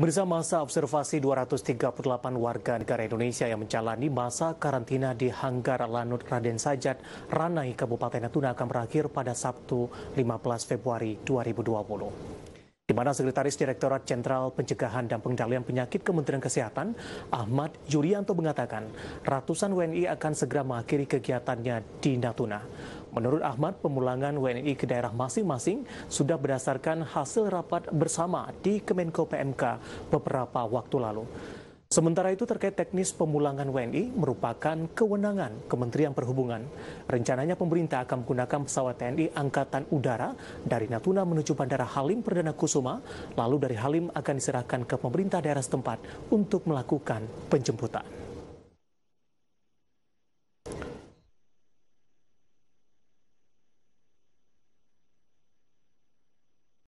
Pemirsa masa observasi 238 warga negara Indonesia yang menjalani masa karantina di Hanggar Lanut Raden Sajat, Ranai, Kabupaten Natuna akan berakhir pada Sabtu 15 Februari 2020 di mana Sekretaris Direktorat Jenderal Pencegahan dan Pengendalian Penyakit Kementerian Kesehatan, Ahmad Yuryanto mengatakan, ratusan WNI akan segera mengakhiri kegiatannya di Natuna. Menurut Ahmad, pemulangan WNI ke daerah masing-masing sudah berdasarkan hasil rapat bersama di Kemenko PMK beberapa waktu lalu. Sementara itu terkait teknis pemulangan WNI merupakan kewenangan Kementerian Perhubungan. Rencananya pemerintah akan menggunakan pesawat TNI Angkatan Udara dari Natuna menuju Bandara Halim Perdana Kusuma, lalu dari Halim akan diserahkan ke pemerintah daerah setempat untuk melakukan penjemputan.